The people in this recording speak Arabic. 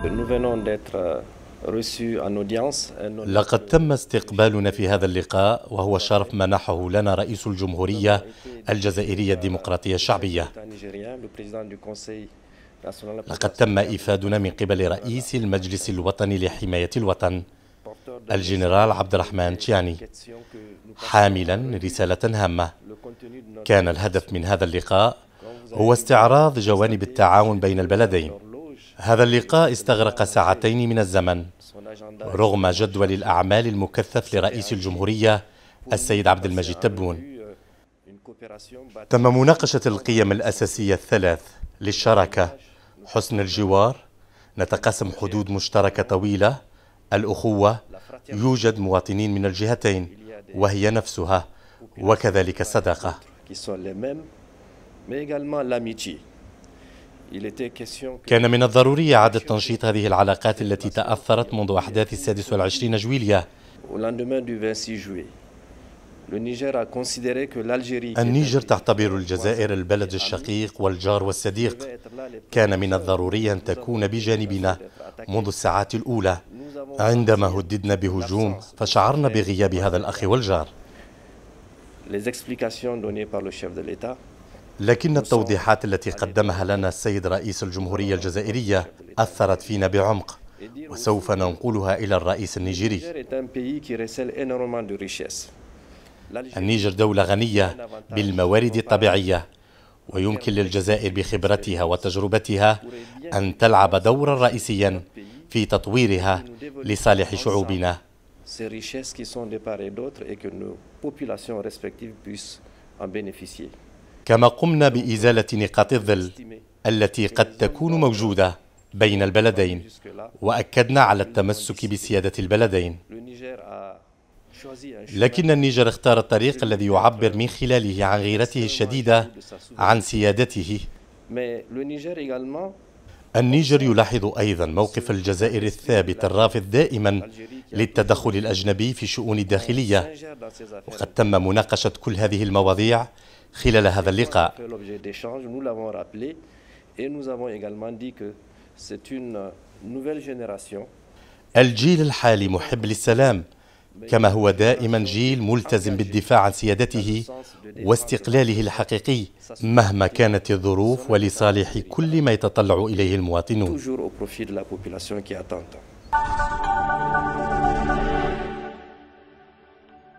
Euh, لقد تم استقبالنا في هذا اللقاء وهو شرف منحه لنا رئيس الجمهورية الجزائرية الديمقراطية الشعبية لقد تم إفادنا من قبل رئيس المجلس الوطني لحماية الوطن الجنرال عبد الرحمن تشياني حاملا رسالة هامة كان الهدف من هذا اللقاء هو استعراض جوانب التعاون بين البلدين هذا اللقاء استغرق ساعتين من الزمن رغم جدول الأعمال المكثف لرئيس الجمهورية السيد عبد المجيد تبون تم مناقشة القيم الأساسية الثلاث للشراكة حسن الجوار نتقاسم حدود مشتركة طويلة الأخوة يوجد مواطنين من الجهتين وهي نفسها وكذلك الصداقة كان من الضروري إعادة تنشيط هذه العلاقات التي تأثرت منذ أحداث السادس والعشرين جويلية النيجر تعتبر الجزائر البلد الشقيق والجار والصديق كان من الضروري أن تكون بجانبنا منذ الساعات الأولى عندما هددنا بهجوم فشعرنا بغياب هذا الأخ والجار لكن التوضيحات التي قدمها لنا السيد رئيس الجمهورية الجزائرية أثرت فينا بعمق وسوف ننقلها إلى الرئيس النيجيري النيجر دولة غنية بالموارد الطبيعية ويمكن للجزائر بخبرتها وتجربتها أن تلعب دورا رئيسيا في تطويرها لصالح شعوبنا ces richesses qui sont et que nos populations respectives puissent en bénéficier. كما قمنا بإزالة نقاط الظل التي قد تكون موجودة بين البلدين وأكدنا على التمسك بسيادة البلدين لكن النيجر اختار الطريق الذي يعبر من خلاله عن غيرته الشديدة عن سيادته النيجر يلاحظ أيضا موقف الجزائر الثابت الرافض دائما للتدخل الأجنبي في شؤون الداخلية وقد تم مناقشة كل هذه المواضيع خلال هذا اللقاء euh, الجيل الحالي محب للسلام كما هو دائما جيل ملتزم بالدفاع عن سيادته واستقلاله الحقيقي مهما كانت الظروف ولصالح كل ما يتطلع اليه المواطنون